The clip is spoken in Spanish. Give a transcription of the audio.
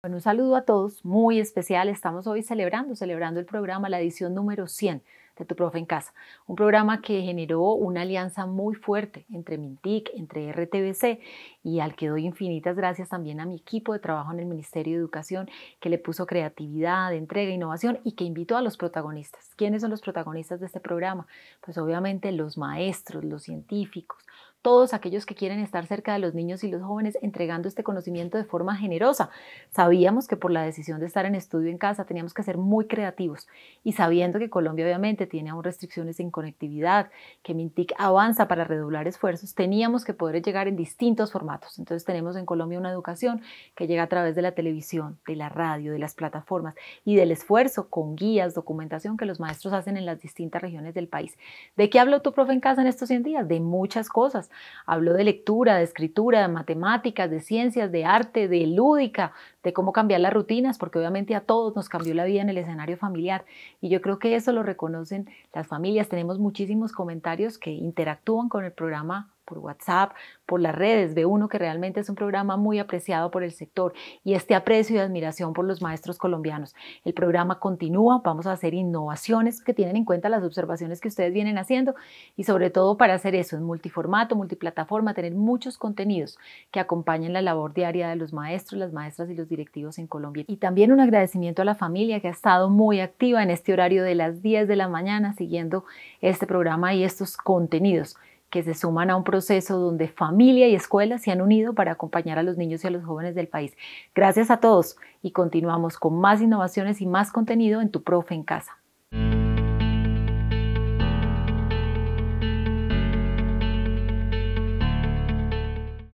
Bueno, un saludo a todos, muy especial. Estamos hoy celebrando, celebrando el programa, la edición número 100 de Tu Profe en Casa. Un programa que generó una alianza muy fuerte entre Mintic, entre RTBC y al que doy infinitas gracias también a mi equipo de trabajo en el Ministerio de Educación que le puso creatividad, entrega, e innovación y que invitó a los protagonistas. ¿Quiénes son los protagonistas de este programa? Pues obviamente los maestros, los científicos, todos aquellos que quieren estar cerca de los niños y los jóvenes entregando este conocimiento de forma generosa. Sabíamos que por la decisión de estar en estudio en casa teníamos que ser muy creativos y sabiendo que Colombia obviamente tiene aún restricciones en conectividad, que Mintic avanza para redoblar esfuerzos, teníamos que poder llegar en distintos formatos. Entonces tenemos en Colombia una educación que llega a través de la televisión, de la radio, de las plataformas y del esfuerzo con guías, documentación que los maestros hacen en las distintas regiones del país. ¿De qué habló tu profe en casa en estos 100 días? De muchas cosas Habló de lectura, de escritura, de matemáticas, de ciencias, de arte, de lúdica, de cómo cambiar las rutinas, porque obviamente a todos nos cambió la vida en el escenario familiar. Y yo creo que eso lo reconocen las familias. Tenemos muchísimos comentarios que interactúan con el programa por WhatsApp, por las redes, ve uno que realmente es un programa muy apreciado por el sector y este aprecio y admiración por los maestros colombianos. El programa continúa, vamos a hacer innovaciones que tienen en cuenta las observaciones que ustedes vienen haciendo y sobre todo para hacer eso en multiformato, multiplataforma, tener muchos contenidos que acompañen la labor diaria de los maestros, las maestras y los directivos en Colombia. Y también un agradecimiento a la familia que ha estado muy activa en este horario de las 10 de la mañana siguiendo este programa y estos contenidos que se suman a un proceso donde familia y escuela se han unido para acompañar a los niños y a los jóvenes del país. Gracias a todos y continuamos con más innovaciones y más contenido en Tu Profe en Casa.